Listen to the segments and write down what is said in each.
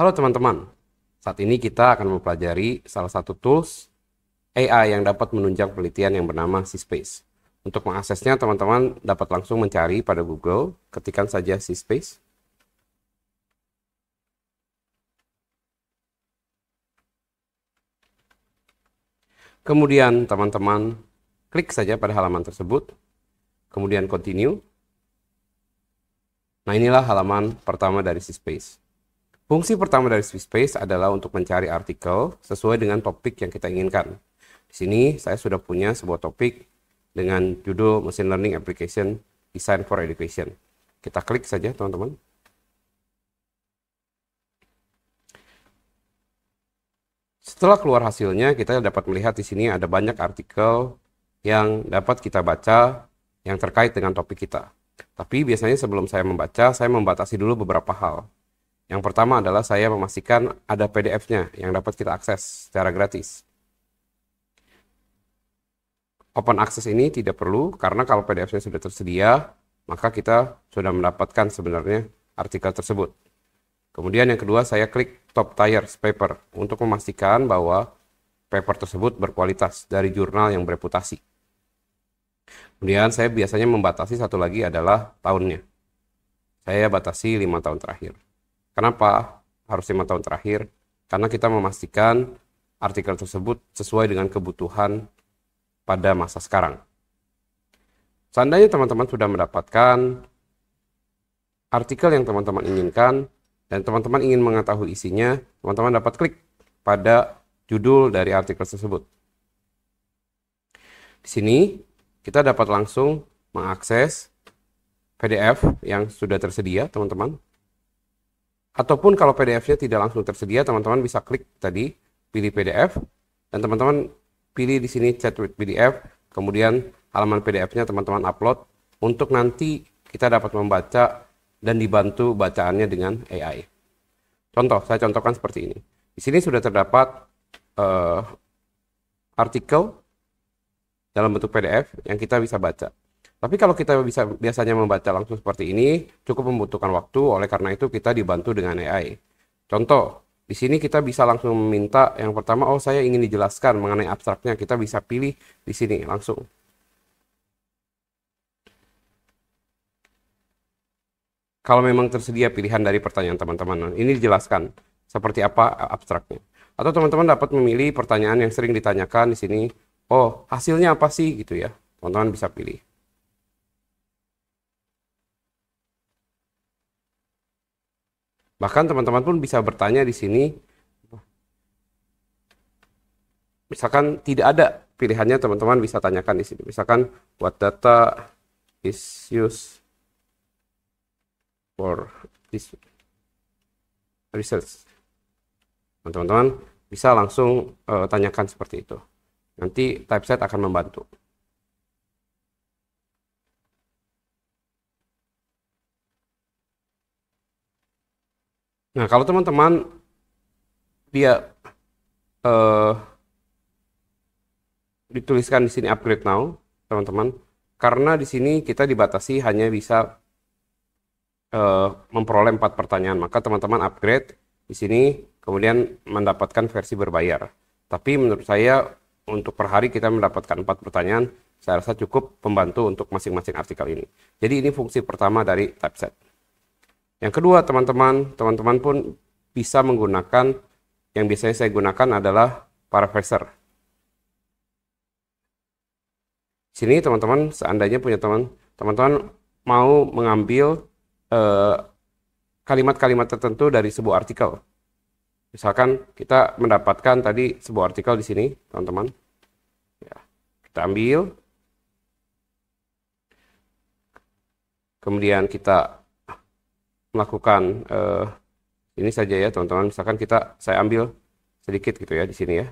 Halo teman-teman, saat ini kita akan mempelajari salah satu tools AI yang dapat menunjang penelitian yang bernama C-Space. Untuk mengaksesnya, teman-teman dapat langsung mencari pada Google, ketikan saja C-Space. Kemudian teman-teman klik saja pada halaman tersebut, kemudian continue. Nah inilah halaman pertama dari C-Space. Fungsi pertama dari Swisspace adalah untuk mencari artikel sesuai dengan topik yang kita inginkan. Di sini saya sudah punya sebuah topik dengan judul Machine Learning Application Design for Education. Kita klik saja teman-teman. Setelah keluar hasilnya, kita dapat melihat di sini ada banyak artikel yang dapat kita baca yang terkait dengan topik kita. Tapi biasanya sebelum saya membaca, saya membatasi dulu beberapa hal. Yang pertama adalah saya memastikan ada PDF-nya yang dapat kita akses secara gratis. Open access ini tidak perlu karena kalau PDF-nya sudah tersedia, maka kita sudah mendapatkan sebenarnya artikel tersebut. Kemudian yang kedua saya klik top tier paper untuk memastikan bahwa paper tersebut berkualitas dari jurnal yang bereputasi. Kemudian saya biasanya membatasi satu lagi adalah tahunnya. Saya batasi lima tahun terakhir. Kenapa harus lima tahun terakhir? Karena kita memastikan artikel tersebut sesuai dengan kebutuhan pada masa sekarang. Seandainya teman-teman sudah mendapatkan artikel yang teman-teman inginkan dan teman-teman ingin mengetahui isinya, teman-teman dapat klik pada judul dari artikel tersebut. Di sini kita dapat langsung mengakses PDF yang sudah tersedia, teman-teman. Ataupun kalau PDF-nya tidak langsung tersedia, teman-teman bisa klik tadi pilih PDF dan teman-teman pilih di sini chat with PDF, kemudian halaman PDF-nya teman-teman upload untuk nanti kita dapat membaca dan dibantu bacaannya dengan AI. Contoh, saya contohkan seperti ini. Di sini sudah terdapat uh, artikel dalam bentuk PDF yang kita bisa baca. Tapi kalau kita bisa biasanya membaca langsung seperti ini, cukup membutuhkan waktu, oleh karena itu kita dibantu dengan AI. Contoh, di sini kita bisa langsung meminta yang pertama, oh saya ingin dijelaskan mengenai abstraknya, kita bisa pilih di sini langsung. Kalau memang tersedia pilihan dari pertanyaan teman-teman, ini dijelaskan seperti apa abstraknya. Atau teman-teman dapat memilih pertanyaan yang sering ditanyakan di sini, oh hasilnya apa sih gitu ya, teman-teman bisa pilih. Bahkan teman-teman pun bisa bertanya di sini, misalkan tidak ada pilihannya teman-teman bisa tanyakan di sini. Misalkan what data is used for this research. Teman-teman bisa langsung uh, tanyakan seperti itu. Nanti typeset akan membantu. Nah, kalau teman-teman dia uh, dituliskan di sini upgrade now, teman-teman, karena di sini kita dibatasi hanya bisa uh, memperoleh empat pertanyaan, maka teman-teman upgrade di sini kemudian mendapatkan versi berbayar. Tapi menurut saya untuk per hari kita mendapatkan empat pertanyaan, saya rasa cukup pembantu untuk masing-masing artikel ini. Jadi ini fungsi pertama dari typeset. Yang kedua, teman-teman, teman-teman pun bisa menggunakan yang biasanya saya gunakan adalah paraphraser. Sini teman-teman, seandainya punya teman, teman-teman mau mengambil eh, kalimat-kalimat eh, tertentu dari sebuah artikel. Misalkan kita mendapatkan tadi sebuah artikel di sini, teman-teman. Ya, kita ambil. Kemudian kita melakukan uh, ini saja ya teman-teman. Misalkan kita saya ambil sedikit gitu ya di sini ya.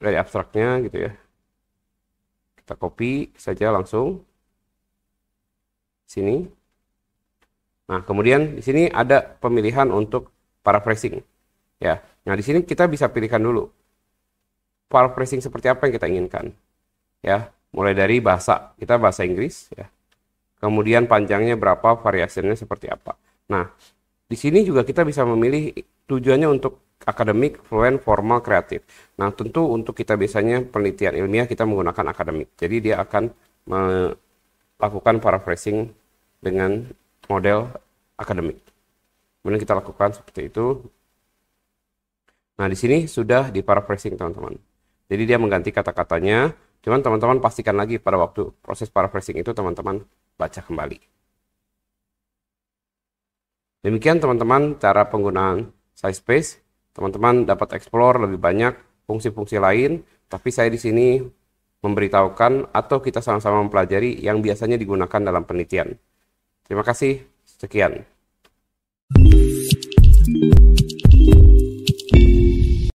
Dari abstraknya gitu ya. Kita copy saja langsung sini. Nah, kemudian di sini ada pemilihan untuk paraphrasing. Ya. Nah, di sini kita bisa pilihkan dulu paraphrasing seperti apa yang kita inginkan. Ya, mulai dari bahasa. Kita bahasa Inggris ya kemudian panjangnya berapa, variasinya seperti apa. Nah, di sini juga kita bisa memilih tujuannya untuk akademik, fluent, formal, kreatif. Nah, tentu untuk kita biasanya penelitian ilmiah kita menggunakan akademik. Jadi dia akan melakukan paraphrasing dengan model akademik. Kemudian kita lakukan seperti itu. Nah, di sini sudah di paraphrasing, teman-teman. Jadi dia mengganti kata-katanya, cuman teman-teman pastikan lagi pada waktu proses paraphrasing itu teman-teman baca kembali. Demikian teman-teman cara penggunaan size space Teman-teman dapat explore lebih banyak fungsi-fungsi lain, tapi saya di sini memberitahukan atau kita sama-sama mempelajari yang biasanya digunakan dalam penelitian. Terima kasih, sekian.